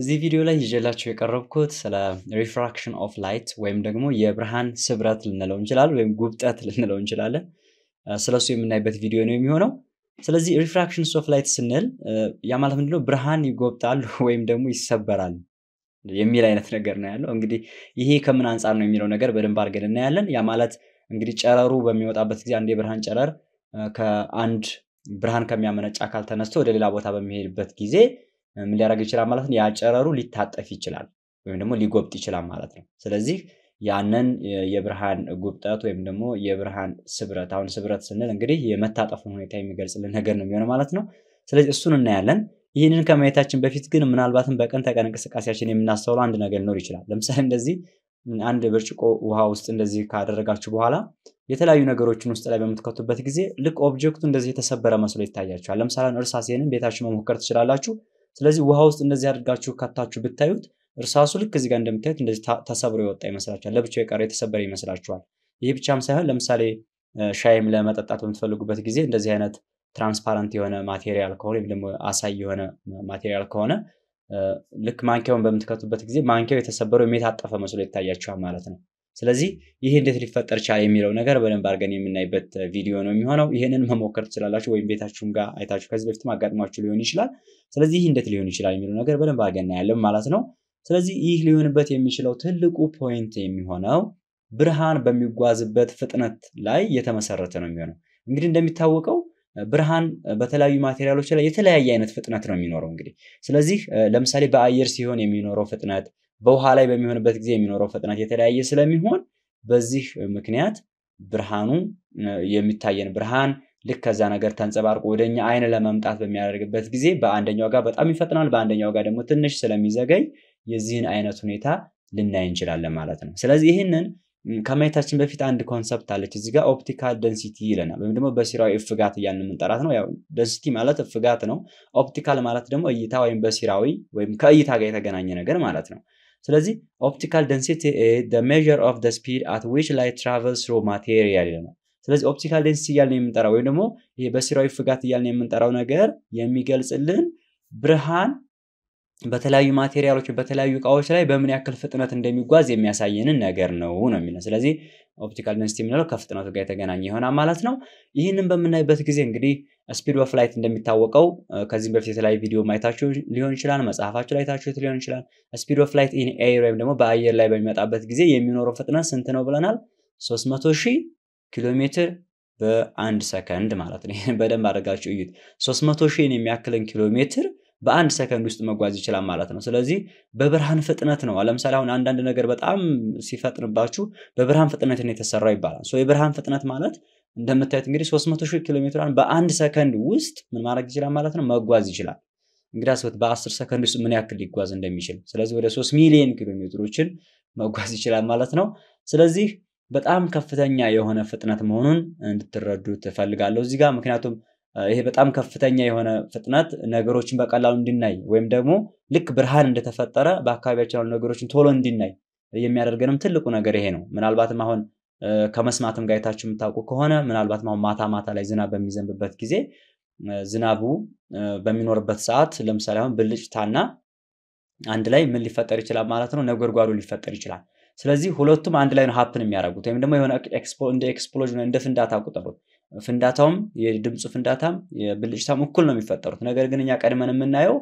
እዚህ ቪዲዮ ላይ ይዤላችሁ የቀረብኩት ስለ ሪፍራክሽን ኦፍ ላይት ወይም ደግሞ የብርሃን ስብረት ልንለው እንችላለን፣ ወይም ጉብጠት ልንለው እንችላለን። ስለሱ የምናይበት ቪዲዮ ነው የሚሆነው። ስለዚህ ሪፍራክሽን ኦፍ ላይት ስንል ያ ማለት ምንድነው? ብርሃን ይጎብጣል ወይም ደግሞ ይሰበራል የሚል አይነት ነገር ነው ያለው። እንግዲህ ይሄ ከምን አንጻር ነው የሚለው ነገር በደንብ አድርገን እናያለን። ያ ማለት እንግዲህ ጨረሩ በሚወጣበት ጊዜ አንድ የብርሃን ጨረር ከአንድ ብርሃን ከሚያመነጭ አካል ተነስቶ ወደ ሌላ ቦታ በሚሄድበት ጊዜ ምን ሊያደርግ ይችላል ማለት ነው? ያጨረሩ ሊታጠፍ ይችላል ወይም ደግሞ ሊጎብጥ ይችላል ማለት ነው። ስለዚህ ያንን የብርሃን ጉብጠት ወይም ደግሞ የብርሃን ስብረት፣ አሁን ስብረት ስንል እንግዲህ የመታጠፉን ሁኔታ የሚገልጽልን ነገር ነው የሚሆነ ማለት ነው። ስለዚህ እሱን እናያለን። ይህንን ከማየታችን በፊት ግን ምናልባትም በቀን ተቀን እንቅስቃሴያችን የምናስተውለው አንድ ነገር ሊኖር ይችላል። ለምሳሌ እንደዚህ አንድ ብርጭቆ ውሃ ውስጥ እንደዚህ ካደረጋችሁ በኋላ የተለያዩ ነገሮችን ውስጥ ላይ በምትከቱበት ጊዜ ልክ ኦብጀክቱ እንደዚህ የተሰበረ መስሎ ይታያችኋል። ለምሳሌ እርሳሴንም ቤታችሁ መሞከር ትችላላችሁ። ስለዚህ ውሃ ውስጥ እንደዚህ አድርጋችሁ ካታችሁ ብታዩት እርሳሱ ልክ እዚጋ እንደምታዩት እንደዚህ ተሰብሮ የወጣ ይመስላችኋል። ለብቻው የቀረ የተሰበረ ይመስላችኋል። ይህ ብቻም ሳይሆን ለምሳሌ ሻይም ለመጠጣት በምትፈልጉበት ጊዜ እንደዚህ አይነት ትራንስፓረንት የሆነ ማቴሪያል ከሆነ ወይም ደግሞ አሳይ የሆነ ማቴሪያል ከሆነ ልክ ማንኪያውን በምትከቱበት ጊዜ ማንኪያው የተሰበረው የሚታጠፈ መስሎ ይታያችኋል ማለት ነው። ስለዚህ ይህ እንዴት ሊፈጠር ቻለ የሚለው ነገር በደንብ አርገን የምናይበት ቪዲዮ ነው የሚሆነው። ይህንን መሞከር ትችላላችሁ፣ ወይም ቤታችሁም ጋር አይታችሁ ከዚህ በፊትም አጋጥሟችሁ ሊሆን ይችላል። ስለዚህ ይህ እንዴት ሊሆን ይችላል የሚለው ነገር በደንብ አድርገን እናያለን ማለት ነው። ስለዚህ ይህ ሊሆንበት የሚችለው ትልቁ ፖይንት የሚሆነው ብርሃን በሚጓዝበት ፍጥነት ላይ የተመሰረተ ነው የሚሆነው። እንግዲህ እንደሚታወቀው ብርሃን በተለያዩ ማቴሪያሎች ላይ የተለያየ አይነት ፍጥነት ነው የሚኖረው። እንግዲህ ስለዚህ ለምሳሌ በአየር ሲሆን የሚኖረው ፍጥነት በውሃ ላይ በሚሆንበት ጊዜ የሚኖረው ፍጥነት የተለያየ ስለሚሆን በዚህ ምክንያት ብርሃኑ የሚታየን ብርሃን ልክ ከዛ ነገር ተንጸባርቆ ወደኛ አይን ለመምጣት በሚያደርግበት ጊዜ በአንደኛው ጋር በጣም ይፈጥናል፣ በአንደኛው ጋር ደግሞ ትንሽ ስለሚዘገይ የዚህን አይነት ሁኔታ ልናይ እንችላለን ማለት ነው። ስለዚህ ይህንን ከማየታችን በፊት አንድ ኮንሰፕት አለች እዚህ ጋር ኦፕቲካል ደንሲቲ ይለናል፣ ወይም ደግሞ በሲራዊ እፍጋት እያልን የምንጠራት ነው። ያው ደንሲቲ ማለት እፍጋት ነው። ኦፕቲካል ማለት ደግሞ እይታ ወይም በሲራዊ ወይም ከእይታ ጋር የተገናኘ ነገር ማለት ነው። ስለዚህ ኦፕቲካል ደንሲቲ ሜር ኦፍ ስፒድ አት ዊች ላይ ትራቨል ስሮ ማቴሪያል ይለናል። ስለዚህ ኦፕቲካል ደንሲቲ እያልን የምንጠራው ወይም ደግሞ ይሄ በሲራዊ ፍጋት እያልን የምንጠራው ነገር የሚገልጽልን ብርሃን በተለያዩ ማቴሪያሎች በተለያዩ እቃዎች ላይ በምን ያክል ፍጥነት እንደሚጓዝ የሚያሳየንን ነገር ነው ነው የሚለው ስለዚህ ኦፕቲካል ደንስቲ የምንለው ከፍጥነቱ ጋር የተገናኘ ይሆናል ማለት ነው። ይህንን በምናይበት ጊዜ እንግዲህ ስፒድ ኦፍ ላይት እንደሚታወቀው ከዚህም በፊት የተለያዩ ቪዲዮ ማየታችሁ ሊሆን ይችላል፣ መጽሐፋችሁ ላይ ታችሁት ሊሆን ይችላል። ስፒድ ኦፍ ላይት ኢን ኤር ወይም ደግሞ በአየር ላይ በሚመጣበት ጊዜ የሚኖረው ፍጥነት ስንት ነው ብለናል? 300 ሺህ ኪሎ ሜትር በአንድ ሰከንድ ማለት ነው። ይህን በደንብ አድርጋችሁ እዩት። 300 ሺህን የሚያክልን ኪሎ ሜትር በአንድ ሰከንድ ውስጥ መጓዝ ይችላል ማለት ነው። ስለዚህ በብርሃን ፍጥነት ነው። ለምሳሌ አሁን አንዳንድ ነገር በጣም ሲፈጥንባችሁ በብርሃን ፍጥነት ነው የተሰራው ይባላል። የብርሃን ፍጥነት ማለት እንደምታዩት እንግዲህ 300 ኪሎ ሜትሯን በአንድ ሰከንድ ውስጥ ምን ማድረግ ይችላል ማለት ነው መጓዝ ይችላል። እንግዲህ አስበት በ10 ሰከንድ ውስጥ ምን ያክል ሊጓዝ እንደሚችል። ስለዚህ ወደ 3 ሚሊዮን ኪሎ ሜትሮችን መጓዝ ይችላል ማለት ነው። ስለዚህ በጣም ከፍተኛ የሆነ ፍጥነት መሆኑን እንድትረዱ ትፈልጋለሁ እዚህ ጋር ምክንያቱም ይሄ በጣም ከፍተኛ የሆነ ፍጥነት ነገሮችን በቀላሉ እንድናይ ወይም ደግሞ ልክ ብርሃን እንደተፈጠረ በአካባቢያችን ያሉ ነገሮችን ቶሎ እንድናይ የሚያደርገንም ትልቁ ነገር ይሄ ነው። ምናልባትም አሁን ከመስማትም ጋይታችሁ የምታውቁ ከሆነ ምናልባትም አሁን ማታ ማታ ላይ ዝናብ በሚዘንብበት ጊዜ ዝናቡ በሚኖርበት ሰዓት ለምሳሌ አሁን ብልጭታና አንድ ላይ ምን ሊፈጠር ይችላል ማለት ነው? ነጎድጓዱ ሊፈጠር ይችላል። ስለዚህ ሁለቱም አንድ ላይ ነው ሀፕን የሚያደርጉት ወይም ደግሞ የሆነ እንደ ኤክስፕሎዥን እንደ ፍንዳታ ቁጠሩት። ፍንዳታውም የድምፁ ፍንዳታም የብልጭታም እኩል ነው የሚፈጠሩት። ነገር ግን እኛ ቀድመን የምናየው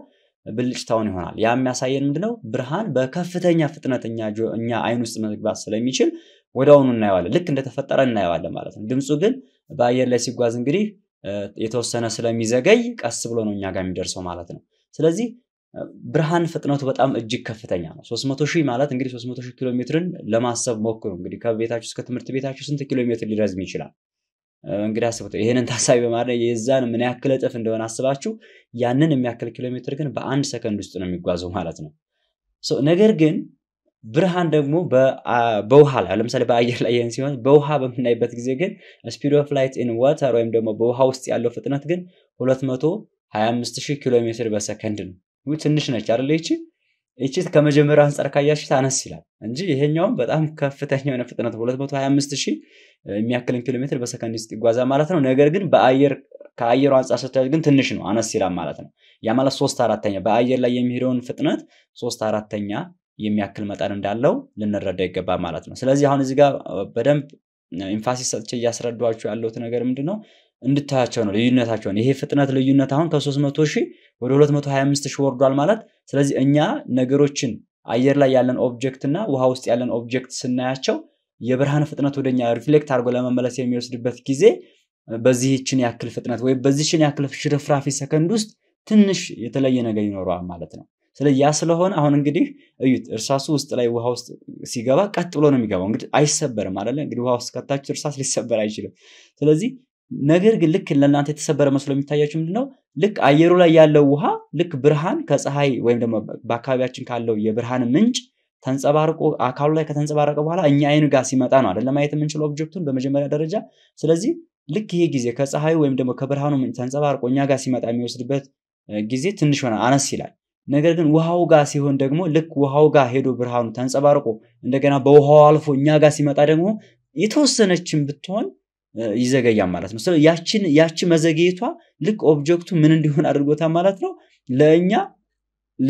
ብልጭታውን ይሆናል። ያ የሚያሳየን ምንድነው? ብርሃን በከፍተኛ ፍጥነት እኛ አይን ውስጥ መግባት ስለሚችል ወደውኑ እናየዋለን። ልክ እንደተፈጠረ እናየዋለን ማለት ነው። ድምፁ ግን በአየር ላይ ሲጓዝ እንግዲህ የተወሰነ ስለሚዘገይ ቀስ ብሎ ነው እኛ ጋር የሚደርሰው ማለት ነው። ስለዚህ ብርሃን ፍጥነቱ በጣም እጅግ ከፍተኛ ነው። 300 ሺህ ማለት እንግዲህ 300 ሺህ ኪሎ ሜትርን ለማሰብ ሞክሩ። እንግዲህ ከቤታችሁ እስከ ትምህርት ቤታችሁ ስንት ኪሎ ሜትር ሊረዝም ይችላል? እንግዲህ አስቡት ይህንን ታሳቢ በማድረግ የዛን ምን ያክል እጥፍ እንደሆነ አስባችሁ ያንን የሚያክል ኪሎ ሜትር ግን በአንድ ሰከንድ ውስጥ ነው የሚጓዘው ማለት ነው። ነገር ግን ብርሃን ደግሞ በውሃ ላይ ለምሳሌ በአየር ላይ ይህን ሲሆን በውሃ በምናይበት ጊዜ ግን ስፒድ ኦፍ ላይት ኢን ወተር ወይም ደግሞ በውሃ ውስጥ ያለው ፍጥነት ግን 225 ኪሎ ሜትር በሰከንድ ነው። ትንሽ ነች አይደል ይቺ? እቺ ከመጀመሪያ አንጻር ካያሽ ታነስ ይላል እንጂ ይሄኛውም በጣም ከፍተኛ የሆነ ፍጥነት 225 የሚያክልን ኪሎ ሜትር በሰከንድ ውስጥ ይጓዛ ማለት ነው። ነገር ግን በአየር ከአየሩ አንጻር ስታይ ግን ትንሽ ነው፣ አነስ ይላል ማለት ነው። ያ ማለት ሶስት አራተኛ በአየር ላይ የሚሄደውን ፍጥነት ሶስት አራተኛ የሚያክል መጠን እንዳለው ልንረዳ ይገባል ማለት ነው። ስለዚህ አሁን እዚህ ጋር በደንብ ኢንፋሲስ ሰጥቼ እያስረዷችሁ ያለሁት ነገር ምንድን ነው? እንድታያቸው ነው ልዩነታቸውን። ይሄ ፍጥነት ልዩነት አሁን ከ300 ሺህ ወደ 225 ሺህ ወርዷል ማለት። ስለዚህ እኛ ነገሮችን አየር ላይ ያለን ኦብጀክት እና ውሃ ውስጥ ያለን ኦብጀክት ስናያቸው የብርሃን ፍጥነት ወደኛ ሪፍሌክት አድርጎ ለመመለስ የሚወስድበት ጊዜ በዚህችን ያክል ፍጥነት ወይም በዚህችን ያክል ሽርፍራፊ ሰከንድ ውስጥ ትንሽ የተለየ ነገር ይኖረዋል ማለት ነው። ስለዚህ ያ ስለሆነ አሁን እንግዲህ እዩት፣ እርሳሱ ውስጥ ላይ ውሃ ውስጥ ሲገባ ቀጥ ብሎ ነው የሚገባው። እንግዲህ አይሰበርም አለ እንግዲህ ውሃ ውስጥ ከታች እርሳስ ሊሰበር አይችልም። ስለዚህ ነገር ግን ልክ ለእናንተ የተሰበረ መስሎ የሚታያችሁ ምንድነው? ልክ አየሩ ላይ ያለው ውሃ ልክ ብርሃን ከፀሐይ ወይም ደግሞ በአካባቢያችን ካለው የብርሃን ምንጭ ተንጸባርቆ አካሉ ላይ ከተንጸባረቀ በኋላ እኛ አይን ጋር ሲመጣ ነው አይደል ማየት የምንችለው ኦብጀክቱን በመጀመሪያ ደረጃ። ስለዚህ ልክ ይሄ ጊዜ ከፀሐዩ ወይም ደግሞ ከብርሃኑ ምንጭ ተንጸባርቆ እኛ ጋር ሲመጣ የሚወስድበት ጊዜ ትንሽ ሆነ አነስ ይላል። ነገር ግን ውሃው ጋር ሲሆን ደግሞ ልክ ውሃው ጋር ሄዶ ብርሃኑ ተንጸባርቆ እንደገና በውሃው አልፎ እኛ ጋር ሲመጣ ደግሞ የተወሰነችን ብትሆን ይዘገያል ማለት ነው። ያችን ያቺ መዘግየቷ ልክ ኦብጀክቱ ምን እንዲሆን አድርጎታል ማለት ነው። ለእኛ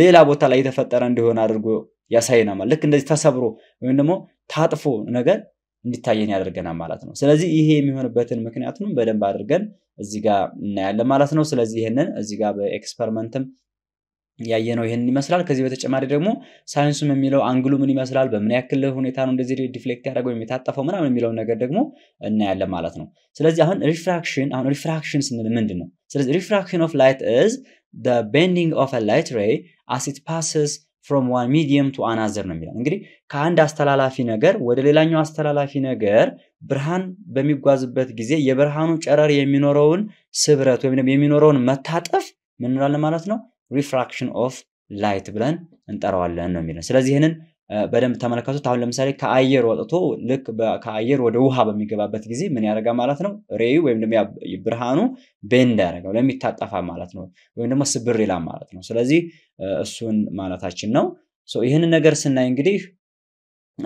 ሌላ ቦታ ላይ የተፈጠረ እንዲሆን አድርጎ ያሳየናል። ልክ እንደዚህ ተሰብሮ ወይም ደግሞ ታጥፎ ነገር እንዲታየን ያደርገናል ማለት ነው። ስለዚህ ይሄ የሚሆንበትን ምክንያቱንም በደንብ አድርገን እዚህ ጋር እናያለን ማለት ነው። ስለዚህ ይህንን እዚህ ጋር በኤክስፐሪመንትም ያየነው ይህን ይመስላል። ከዚህ በተጨማሪ ደግሞ ሳይንሱም የሚለው አንግሉ ምን ይመስላል፣ በምን ያክል ሁኔታ ነው እንደዚህ ዲፍሌክት ያደረገው የሚታጠፈው ምናምን የሚለውን ነገር ደግሞ እናያለን ማለት ነው። ስለዚህ አሁን ሪፍራክሽን አሁን ሪፍራክሽን ስንል ምንድን ነው? ስለዚህ ሪፍራክሽን ኦፍ ላይት ኢዝ ዘ ቤንዲንግ ኦፍ ላይት ሬይ አስ ኢት ፓስስ ፍሮም ዋን ሚዲየም ቱ አናዘር ነው የሚለው። እንግዲህ ከአንድ አስተላላፊ ነገር ወደ ሌላኛው አስተላላፊ ነገር ብርሃን በሚጓዝበት ጊዜ የብርሃኑ ጨረር የሚኖረውን ስብረት ወይም የሚኖረውን መታጠፍ ምን እንላለን ማለት ነው ሪፍራክሽን ኦፍ ላይት ብለን እንጠራዋለን ነው የሚለን። ስለዚህ ይህንን በደንብ ተመለከቱት። አሁን ለምሳሌ ከአየር ወጥቶ ልክ ከአየር ወደ ውሃ በሚገባበት ጊዜ ምን ያደርጋ ማለት ነው? ሬዩ ወይም ደግሞ ብርሃኑ ቤንድ ያደርጋል ለሚታጠፋ ማለት ነው፣ ወይም ደግሞ ስብር ይላል ማለት ነው። ስለዚህ እሱን ማለታችን ነው። ይህንን ነገር ስናይ እንግዲህ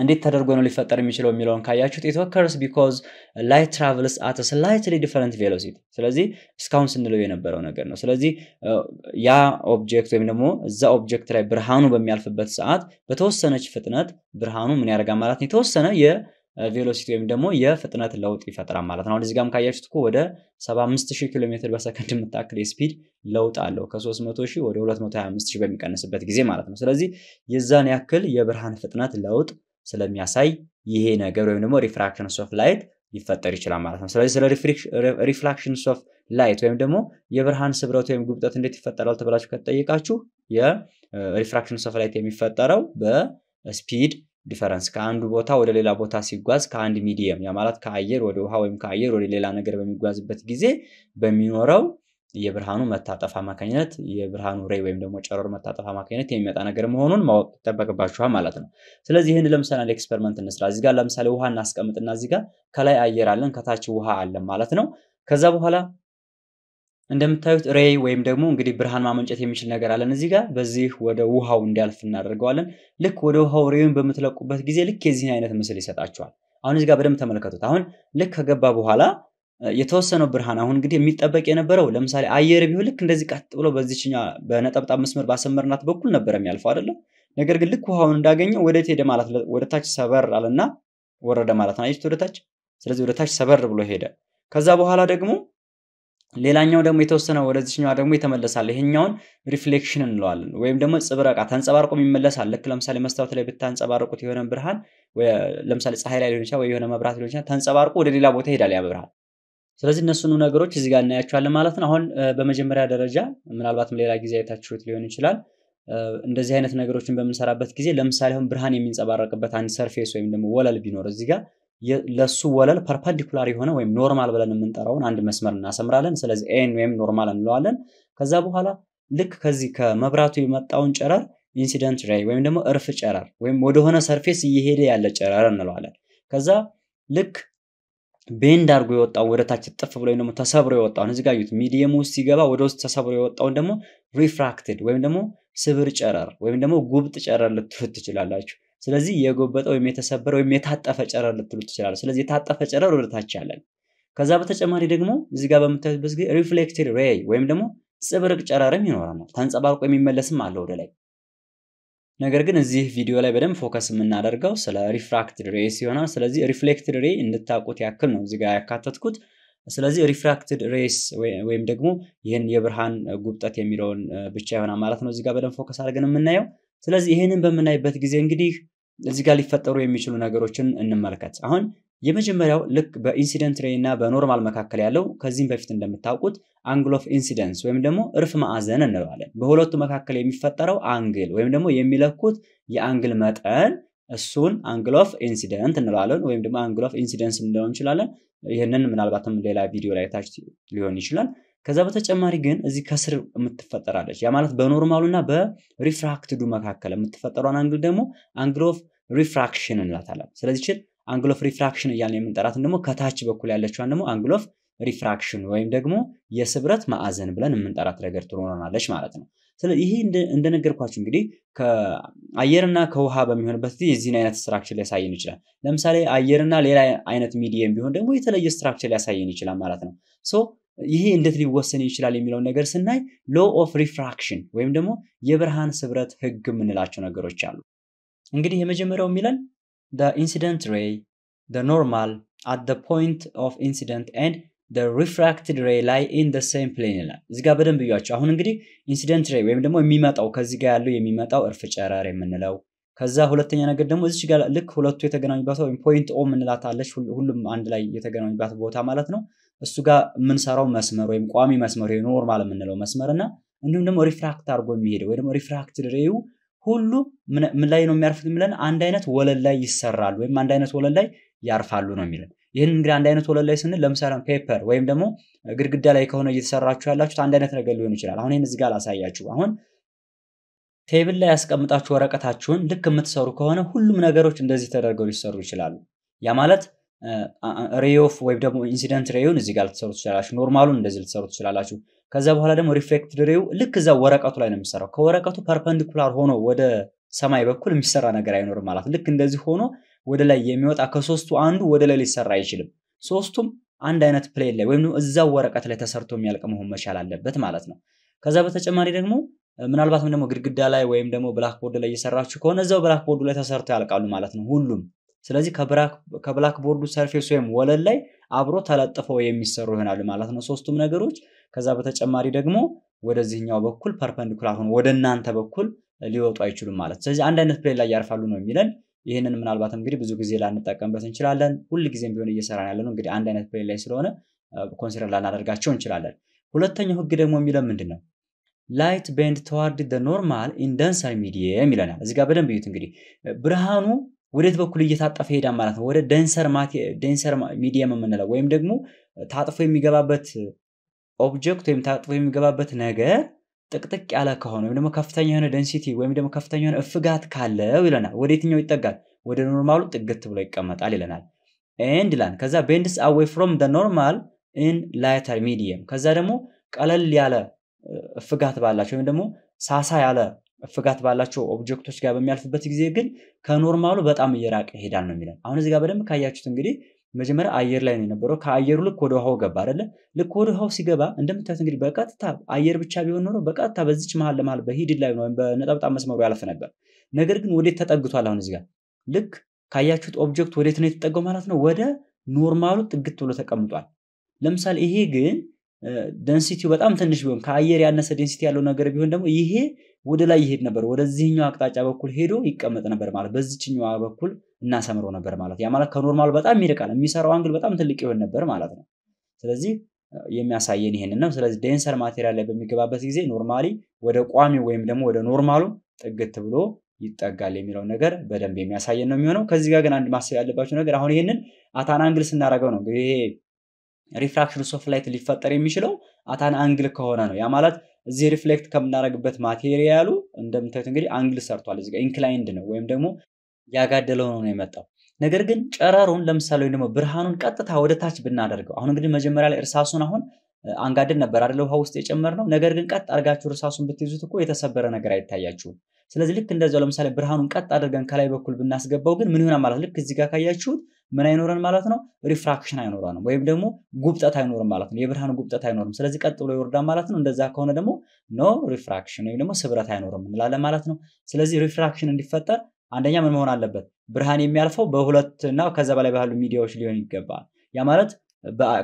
እንዴት ተደርጎ ነው ሊፈጠር የሚችለው የሚለውን ካያችሁት ኢት ኦከርስ ቢኮዝ ላይት ትራቨልስ አት ስላይትሊ ዲፈረንት ቬሎሲቲ። ስለዚህ እስካሁን ስንለው የነበረው ነገር ነው። ስለዚህ ያ ኦብጀክት ወይም ደግሞ እዛ ኦብጀክት ላይ ብርሃኑ በሚያልፍበት ሰዓት በተወሰነች ፍጥነት ብርሃኑ ምን ያደርጋል ማለት ነው የተወሰነ ቬሎሲቲ ወይም ደግሞ የፍጥነት ለውጥ ይፈጥራል ማለት ነው። አሁን እዚህ ጋም ካያችሁት እኮ ወደ 75000 ኪሎ ሜትር በሰከንድ የምታክል የስፒድ ለውጥ አለው ከ300 ሺህ ወደ 225 ሺህ በሚቀንስበት ጊዜ ማለት ነው። ስለዚህ የዛን ያክል የብርሃን ፍጥነት ለውጥ ስለሚያሳይ ይሄ ነገር ወይም ደግሞ ሪፍራክሽን ኦፍ ላይት ሊፈጠር ይችላል ማለት ነው። ስለዚህ ስለ ሪፍራክሽን ኦፍ ላይት ወይም ደግሞ የብርሃን ስብረት ወይም ጉብጠት እንዴት ይፈጠራል ተብላችሁ ከተጠየቃችሁ የሪፍራክሽን ሶፍ ላይት የሚፈጠረው በስፒድ ዲፈረንስ ከአንዱ ቦታ ወደ ሌላ ቦታ ሲጓዝ ከአንድ ሚዲየም ያ ማለት ከአየር ወደ ውሃ ወይም ከአየር ወደ ሌላ ነገር በሚጓዝበት ጊዜ በሚኖረው የብርሃኑ መታጠፍ አማካኝነት የብርሃኑ ሬ ወይም ደግሞ ጨረሩ መታጠፍ አማካኝነት የሚመጣ ነገር መሆኑን ማወቅ ይጠበቅባችኋል ማለት ነው። ስለዚህ ይህን ለምሳሌ ኤክስፐሪመንት እንስራ። እዚህ ጋር ለምሳሌ ውሃ እናስቀምጥና እዚህ ጋር ከላይ አየር አለን፣ ከታች ውሃ አለን ማለት ነው። ከዛ በኋላ እንደምታዩት ሬይ ወይም ደግሞ እንግዲህ ብርሃን ማመንጨት የሚችል ነገር አለን እዚህ ጋር። በዚህ ወደ ውሃው እንዲያልፍ እናደርገዋለን። ልክ ወደ ውሃው ሬውን በምትለቁበት ጊዜ ልክ የዚህን አይነት ምስል ይሰጣችኋል። አሁን እዚህ ጋር በደንብ ተመልከቱት። አሁን ልክ ከገባ በኋላ የተወሰነው ብርሃን አሁን እንግዲህ የሚጠበቅ የነበረው ለምሳሌ አየር ቢሆን ልክ እንደዚህ ቀጥ ብሎ በዚችኛ በነጠብጣብ መስመር ባሰመርናት በኩል ነበር የሚያልፈው አይደለም። ነገር ግን ልክ ውሃውን እንዳገኘው ወደ ሄደ ማለት ወደ ታች ሰበር አለና ወረደ ማለት ነው። አየችት ወደ ታች። ስለዚህ ወደ ታች ሰበር ብሎ ሄደ። ከዛ በኋላ ደግሞ ሌላኛው ደግሞ የተወሰነ ወደዚችኛዋ ደግሞ ይተመለሳል። ይሄኛውን ሪፍሌክሽን እንለዋለን፣ ወይም ደግሞ ጽብረቃ ተንጸባርቆ ይመለሳል። ልክ ለምሳሌ መስታወት ላይ ብታንጸባርቁት የሆነ ብርሃን ለምሳሌ ፀሐይ ላይ ሊሆን ይችላል፣ ወይ የሆነ መብራት ሊሆን ይችላል። ተንጸባርቆ ወደ ሌላ ቦታ ይሄዳል ያ ብርሃን። ስለዚህ እነሱኑ ነገሮች እዚጋ እናያቸዋለን ማለት ነው። አሁን በመጀመሪያ ደረጃ ምናልባትም ሌላ ጊዜ አይታችሁት ሊሆን ይችላል። እንደዚህ አይነት ነገሮችን በምንሰራበት ጊዜ ለምሳሌ አሁን ብርሃን የሚንጸባረቅበት አንድ ሰርፌስ ወይም ደግሞ ወለል ቢኖር እዚህ ጋር ለሱ ወለል ፐርፐንዲኩላር የሆነ ወይም ኖርማል ብለን የምንጠራውን አንድ መስመር እናሰምራለን። ስለዚህ ኤን ወይም ኖርማል እንለዋለን። ከዛ በኋላ ልክ ከዚህ ከመብራቱ የመጣውን ጨረር ኢንሲደንት ሬይ ወይም ደግሞ እርፍ ጨረር ወይም ወደሆነ ሰርፌስ እየሄደ ያለ ጨረር እንለዋለን። ከዛ ልክ ቤንድ አድርጎ የወጣውን ወደ ታች ጥፍ ብሎ ደግሞ ተሰብሮ የወጣውን እዚህ ጋር እዩት። ሚዲየሙ ውስጥ ሲገባ ወደ ውስጥ ተሰብሮ የወጣውን ደግሞ ሪፍራክትድ ወይም ደግሞ ስብር ጨረር ወይም ደግሞ ጉብጥ ጨረር ልትሉት ትችላላችሁ። ስለዚህ የጎበጠ ወይም የተሰበረ ወይም የታጠፈ ጨረር ልትሉት ትችላላችሁ። ስለዚህ የታጠፈ ጨረር ወደ ታች ያለን። ከዛ በተጨማሪ ደግሞ እዚህ ጋር በምታዩት ጊዜ ሪፍሌክትድ ሬይ ወይም ደግሞ ጽብርቅ ጨረርም ይኖረናል። ተንጸባርቆ የሚመለስም አለ ወደ ላይ ነገር ግን እዚህ ቪዲዮ ላይ በደንብ ፎከስ የምናደርገው ስለ ሪፍራክትድ ሬ ይሆናል። ስለዚህ ሪፍሌክትድ ሬ እንድታውቁት ያክል ነው እዚህ ጋር ያካተትኩት። ስለዚህ ሪፍራክትድ ሬስ ወይም ደግሞ ይህን የብርሃን ጉብጠት የሚለውን ብቻ ይሆናል ማለት ነው እዚህ ጋር በደንብ ፎከስ አድርገን የምናየው። ስለዚህ ይህንን በምናይበት ጊዜ እንግዲህ እዚህ ጋር ሊፈጠሩ የሚችሉ ነገሮችን እንመልከት። አሁን የመጀመሪያው ልክ በኢንሲደንት ሬይ እና በኖርማል መካከል ያለው ከዚህም በፊት እንደምታውቁት አንግል ኦፍ ኢንሲደንስ ወይም ደግሞ እርፍ ማዕዘን እንለዋለን። በሁለቱ መካከል የሚፈጠረው አንግል ወይም ደግሞ የሚለኩት የአንግል መጠን እሱን አንግል ኦፍ ኢንሲደንት እንለዋለን፣ ወይም ደግሞ አንግል ኦፍ ኢንሲደንስ ልንለው እንችላለን። ይህንን ምናልባትም ሌላ ቪዲዮ ላይ ታች ሊሆን ይችላል። ከዛ በተጨማሪ ግን እዚህ ከስር የምትፈጠራለች። ያ ማለት በኖርማሉ እና በሪፍራክትዱ መካከል የምትፈጠረውን አንግል ደግሞ አንግል ኦፍ ሪፍራክሽን እንላታለን። ስለዚህ አንግሎፍ ሪፍራክሽን እያልን የምንጠራትን ደግሞ ከታች በኩል ያለችዋን ደግሞ አንግሎፍ ሪፍራክሽን ወይም ደግሞ የስብረት ማዕዘን ብለን የምንጠራት ነገር ትሆናለች ማለት ነው። ስለዚህ ይሄ እንደነገርኳችሁ እንግዲህ ከአየርና ከውሃ በሚሆንበት ጊዜ የዚህን አይነት ስትራክቸር ሊያሳየን ይችላል። ለምሳሌ አየርና ሌላ አይነት ሚዲየም ቢሆን ደግሞ የተለየ ስትራክቸር ሊያሳየን ይችላል ማለት ነው። ሶ ይሄ እንዴት ሊወሰን ይችላል የሚለውን ነገር ስናይ ሎ ኦፍ ሪፍራክሽን ወይም ደግሞ የብርሃን ስብረት ህግ የምንላቸው ነገሮች አሉ። እንግዲህ የመጀመሪያው የሚለን the incident ray, the normal at the point of incident and the refracted ray lie in the same plane ይላል። እዚህ ጋር በደንብ እያችሁ። አሁን እንግዲህ ኢንሲደንት ሬይ ወይም ደግሞ የሚመጣው ከዚህ ጋር ያለው የሚመጣው እርፍ ጨረር የምንለው ከዛ ሁለተኛ ነገር ደግሞ እዚች ጋር ልክ ሁለቱ የተገናኙባት ወይም ፖይንት ኦ የምንላት አለች። ሁሉም አንድ ላይ የተገናኙባት ቦታ ማለት ነው። እሱ ጋር የምንሰራው መስመር ወይም ቋሚ መስመር ኖርማል የምንለው መስመር እና እንዲሁም ደግሞ ሪፍራክት አድርጎ የሚሄደው ወይ ደግሞ ሪፍራክትድ ሬዩ ሁሉ ምን ላይ ነው የሚያርፉት የሚለን አንድ አይነት ወለል ላይ ይሰራሉ ወይም አንድ አይነት ወለል ላይ ያርፋሉ ነው የሚለን። ይህን እንግዲህ አንድ አይነት ወለል ላይ ስንል ለምሳሌ ፔፐር ወይም ደግሞ ግድግዳ ላይ ከሆነ እየተሰራችሁ ያላችሁት አንድ አይነት ነገር ሊሆን ይችላል። አሁን ይህን እዚህ ጋር ላሳያችሁ። አሁን ቴብል ላይ ያስቀምጣችሁ ወረቀታችሁን ልክ የምትሰሩ ከሆነ ሁሉም ነገሮች እንደዚህ ተደርገው ሊሰሩ ይችላሉ። ያ ማለት ሬይ ወይም ደግሞ ኢንሲደንት ሬዩን እዚህ ጋር ልትሰሩ ትችላላችሁ። ኖርማሉን እንደዚህ ልትሰሩ ትችላላችሁ። ከዛ በኋላ ደግሞ ሪፍሌክት ድሬው ልክ እዛ ወረቀቱ ላይ ነው የሚሰራው። ከወረቀቱ ፐርፐንዲኩላር ሆኖ ወደ ሰማይ በኩል የሚሰራ ነገር አይኖርም ማለት ልክ እንደዚህ ሆኖ ወደ ላይ የሚወጣ ከሶስቱ አንዱ ወደ ላይ ሊሰራ አይችልም። ሶስቱም አንድ አይነት ፕሌን ላይ ወይም እዛው ወረቀት ላይ ተሰርቶ የሚያልቅ መሆን መቻል አለበት ማለት ነው። ከዛ በተጨማሪ ደግሞ ምናልባትም ደግሞ ግድግዳ ላይ ወይም ደግሞ ብላክቦርድ ላይ እየሰራችሁ ከሆነ እዛው ብላክቦርዱ ላይ ተሰርቶ ያልቃሉ ማለት ነው ሁሉም። ስለዚህ ከብላክቦርዱ ሰርፌስ ወይም ወለል ላይ አብሮ ተለጥፈው የሚሰሩ ይሆናሉ ማለት ነው ሶስቱም ነገሮች። ከዛ በተጨማሪ ደግሞ ወደዚህኛው በኩል ፐርፐንዲኩላር አሁን ወደ እናንተ በኩል ሊወጡ አይችሉም ማለት ስለዚህ አንድ አይነት ፕሌን ላይ ያርፋሉ ነው የሚለን ይህንን ምናልባት እንግዲህ ብዙ ጊዜ ላንጠቀምበት እንችላለን ሁል ጊዜም ቢሆን እየሰራን ያለ እንግዲህ አንድ አይነት ፕሌን ላይ ስለሆነ ኮንሲደር ላናደርጋቸው እንችላለን ሁለተኛው ህግ ደግሞ የሚለን ምንድን ነው ላይት ቤንድ ተዋርድ ደ ኖርማል ኢን ደንሰር ሚዲየም ይለናል እዚህ ጋር በደንብ እዩት እንግዲህ ብርሃኑ ወዴት በኩል እየታጠፈ ይሄዳል ማለት ነው ወደ ደንሰር ሚዲየም የምንለው ወይም ደግሞ ታጥፎ የሚገባበት ኦብጀክት ወይም ታጥፎ የሚገባበት ነገር ጥቅጥቅ ያለ ከሆነ ወይም ደግሞ ከፍተኛ የሆነ ደንሲቲ ወይም ደግሞ ከፍተኛ የሆነ እፍጋት ካለው ይለናል። ወደ የትኛው ይጠጋል? ወደ ኖርማሉ ጥግት ብሎ ይቀመጣል ይለናል። ኤንድ ላን ከዛ ቤንድስ አዌይ ፍሮም ደ ኖርማል ኢን ላይተር ሚዲየም። ከዛ ደግሞ ቀለል ያለ እፍጋት ባላቸው ወይም ደግሞ ሳሳ ያለ እፍጋት ባላቸው ኦብጀክቶች ጋር በሚያልፍበት ጊዜ ግን ከኖርማሉ በጣም እየራቀ ይሄዳል ነው የሚለን። አሁን እዚህ ጋር በደንብ ካያችሁት እንግዲህ መጀመሪያ አየር ላይ ነው የነበረው። ከአየሩ ልክ ወደ ውሃው ገባ አይደለ? ልክ ወደ ውሃው ሲገባ እንደምታዩት እንግዲህ በቀጥታ አየር ብቻ ቢሆን ኖሮ በቀጥታ በዚች መሀል ለመሀል በሂድድ ላይ ወይም በነጠብጣብ መስመሩ ያለፍ ነበር። ነገር ግን ወዴት ተጠግቷል? አሁን እዚጋ ልክ ካያችሁት ኦብጀክት ወዴት ነው የተጠገው ማለት ነው? ወደ ኖርማሉ ጥግት ብሎ ተቀምጧል። ለምሳሌ ይሄ ግን ደንሲቲው በጣም ትንሽ ቢሆን ከአየር ያነሰ ደንሲቲ ያለው ነገር ቢሆን ደግሞ ይሄ ወደ ላይ ይሄድ ነበር። ወደዚህኛው አቅጣጫ በኩል ሄዶ ይቀመጥ ነበር ማለት በዚችኛዋ በኩል እናሰምረው ነበር ማለት ያ ማለት ከኖርማሉ በጣም ይርቃል። የሚሰራው አንግል በጣም ትልቅ ይሆን ነበር ማለት ነው። ስለዚህ የሚያሳየን ይሄንን ነው። ስለዚህ ዴንሰር ማቴሪያል ላይ በሚገባበት ጊዜ ኖርማሊ ወደ ቋሚ ወይም ደግሞ ወደ ኖርማሉ ጥግት ብሎ ይጠጋል የሚለው ነገር በደንብ የሚያሳየን ነው የሚሆነው። ከዚህ ጋር ግን አንድ ማሰብ ያለባቸው ነገር አሁን ይሄንን አታን አንግል ስናደረገው ነው ይሄ ሪፍራክሽን ሶፍ ላይት ሊፈጠር የሚችለው አታን አንግል ከሆነ ነው። ያ ማለት እዚህ ሪፍሌክት ከምናደርግበት ማቴሪያሉ እንደምታዩት እንግዲህ አንግል ሰርቷል። እዚህ ኢንክላይንድ ነው ወይም ደግሞ ያጋደለው ነው የመጣው። ነገር ግን ጨረሩን ለምሳሌ ወይም ደግሞ ብርሃኑን ቀጥታ ወደ ታች ብናደርገው፣ አሁን እንግዲህ መጀመሪያ ላይ እርሳሱን አሁን አንጋደን ነበር አደለ ውሃ ውስጥ የጨመርነው። ነገር ግን ቀጥ አድርጋችሁ እርሳሱን ብትይዙት እኮ የተሰበረ ነገር አይታያችሁም። ስለዚህ ልክ እንደዚያው ለምሳሌ ብርሃኑን ቀጥ አድርገን ከላይ በኩል ብናስገባው ግን ምን ይሆናል ማለት ልክ እዚህ ጋር ካያችሁት ምን አይኖረን ማለት ነው? ሪፍራክሽን አይኖረንም ወይም ደግሞ ጉብጠት አይኖርም ማለት ነው። የብርሃኑ ጉብጠት አይኖርም። ስለዚህ ቀጥ ብሎ ይወርዳል ማለት ነው። እንደዛ ከሆነ ደግሞ ኖ ሪፍራክሽን ወይም ደግሞ ስብረት አይኖርም እንላለን ማለት ነው። ስለዚህ ሪፍራክሽን እንዲፈጠር አንደኛ ምን መሆን አለበት? ብርሃን የሚያልፈው በሁለት እና ከዛ በላይ ባሉ ሚዲያዎች ሊሆን ይገባል። ያ ማለት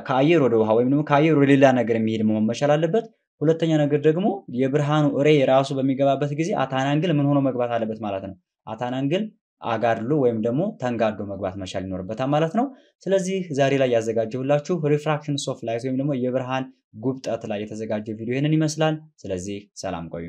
ከአየር ወደ ውሃ ወይም ደግሞ ከአየር ወደ ሌላ ነገር የሚሄድ መሆን መቻል አለበት። ሁለተኛ ነገር ደግሞ የብርሃኑ ሬ ራሱ በሚገባበት ጊዜ አታናንግል ምን ሆኖ መግባት አለበት ማለት ነው። አታናንግል አጋድሎ ወይም ደግሞ ተንጋዶ መግባት መቻል ይኖርበታል ማለት ነው። ስለዚህ ዛሬ ላይ ያዘጋጀሁላችሁ ሪፍራክሽን ሶፍት ላይት ወይም ደግሞ የብርሃን ጉብጠት ላይ የተዘጋጀው ቪዲዮ ይህንን ይመስላል። ስለዚህ ሰላም ቆዩ።